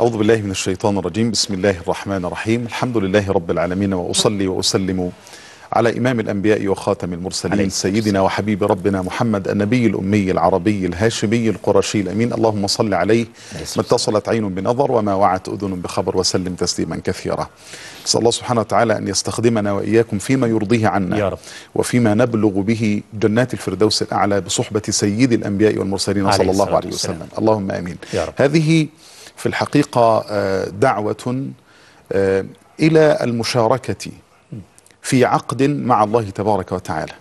أعوذ بالله من الشيطان الرجيم بسم الله الرحمن الرحيم الحمد لله رب العالمين وأصلي وأسلم على إمام الأنبياء وخاتم المرسلين سيدنا وحبيب ربنا محمد النبي الأمي العربي الهاشمي القرشي الأمين اللهم صل عليه ما اتصلت عين بنظر وما وعت أذن بخبر وسلم تسليما كثيرا نسأل الله سبحانه وتعالى أن يستخدمنا وإياكم فيما يرضيه عنا يا رب. وفيما نبلغ به جنات الفردوس الأعلى بصحبة سيد الأنبياء والمرسلين صلى الله عليه وسلم اللهم آمين يا رب. هذه في الحقيقة آه، دعوة آه، إلى المشاركة في عقد مع الله تبارك وتعالى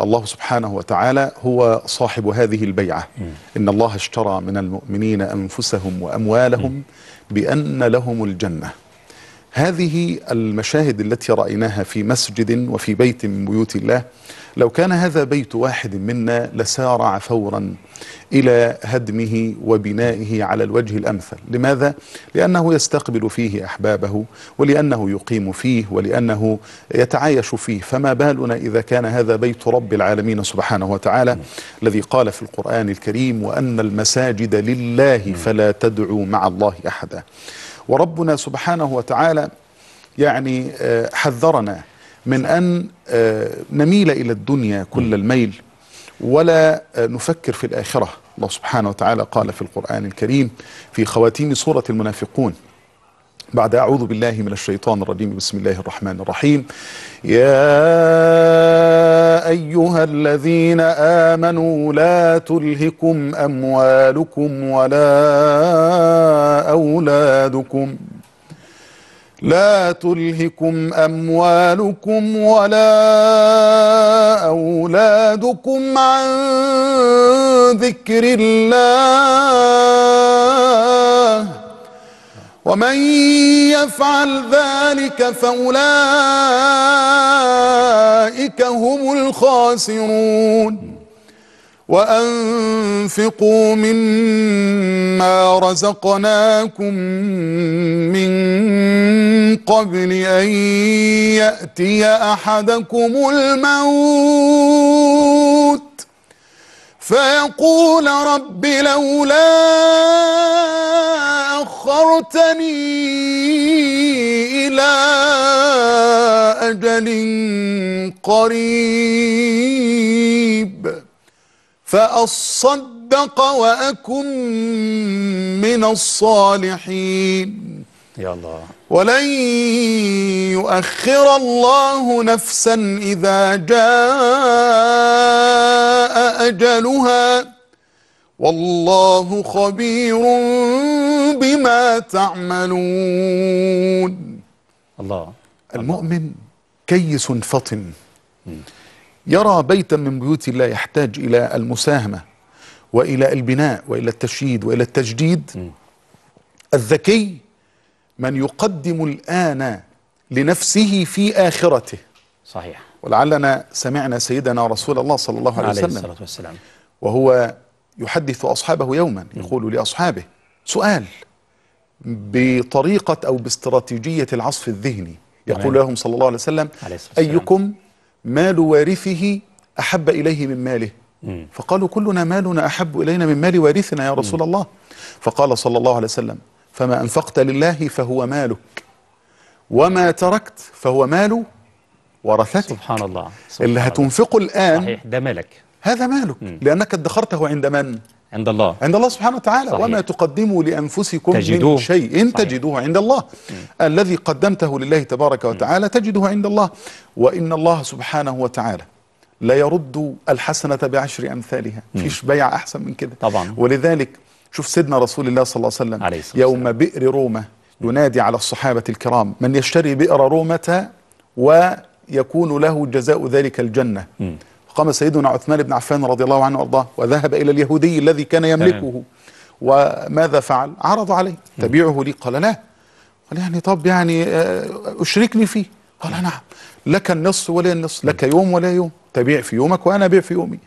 الله سبحانه وتعالى هو صاحب هذه البيعة إن الله اشترى من المؤمنين أنفسهم وأموالهم بأن لهم الجنة هذه المشاهد التي رأيناها في مسجد وفي بيت من بيوت الله لو كان هذا بيت واحد منا لسارع فورا إلى هدمه وبنائه على الوجه الأمثل لماذا؟ لأنه يستقبل فيه أحبابه ولأنه يقيم فيه ولأنه يتعايش فيه فما بالنا إذا كان هذا بيت رب العالمين سبحانه وتعالى م. الذي قال في القرآن الكريم وأن المساجد لله فلا تدعوا مع الله أحدا وربنا سبحانه وتعالى يعني آه، حذرنا من أن آه، نميل إلى الدنيا كل الميل ولا آه، نفكر في الآخرة الله سبحانه وتعالى قال في القرآن الكريم في خواتيم سورة المنافقون بعد أعوذ بالله من الشيطان الرجيم بسم الله الرحمن الرحيم يا ايها الذين امنوا لا تلهكم اموالكم ولا اولادكم لا تلهكم اموالكم ولا اولادكم عن ذكر الله ومن يفعل ذلك فاولئك هم الخاسرون وأنفقوا مما رزقناكم من قبل أن يأتي أحدكم الموت فيقول رب لولا أخرتني إلى أجل قريب فأصدق وأكن من الصالحين يا الله ولن يؤخر الله نفسا إذا جاء أجلها والله خبير بما تعملون الله المؤمن كيس فطن يرى بيتا من بيوت الله يحتاج إلى المساهمة وإلى البناء وإلى التشييد وإلى التجديد الذكي من يقدم الآن لنفسه في آخرته صحيح ولعلنا سمعنا سيدنا رسول الله صلى الله عليه, وسلم عليه الصلاة والسلام وهو يحدث أصحابه يوما يقول لأصحابه سؤال بطريقة أو باستراتيجية العصف الذهني يقول لهم صلى الله عليه وسلم أيكم مال وارثه أحب إليه من ماله فقالوا كلنا مالنا أحب إلينا من مال وارثنا يا رسول الله فقال صلى الله عليه وسلم فما أنفقت لله فهو مالك وما تركت فهو مال ورثتك سبحان الله سبحان اللي هتنفقه الآن صحيح ده مالك هذا مالك لأنك ادخرته عند من؟ عند الله عند الله سبحانه وتعالى صحيح. وما تقدموا لأنفسكم تجدوه. من شيء ان تجدوه عند الله م. الذي قدمته لله تبارك وتعالى م. تجده عند الله وإن الله سبحانه وتعالى لا يرد الحسنة بعشر أمثالها فيش بيع أحسن من كده طبعا ولذلك شوف سيدنا رسول الله صلى الله عليه وسلم عليه يوم بئر روما ينادي على الصحابة الكرام من يشتري بئر رومة ويكون له جزاء ذلك الجنة م. قام سيدنا عثمان بن عفان رضي الله عنه وارضاه وذهب الى اليهودي الذي كان يملكه وماذا فعل عرض عليه تبيعه لي قال لا قال يعني طب يعني آه، اشركني فيه قال نعم لك النصف ولي النصف لك يوم ولا يوم تبيع في يومك وانا ابيع في يومي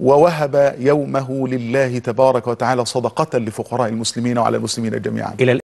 ووهب يومه لله تبارك وتعالى صدقة لفقراء المسلمين وعلى المسلمين جميعا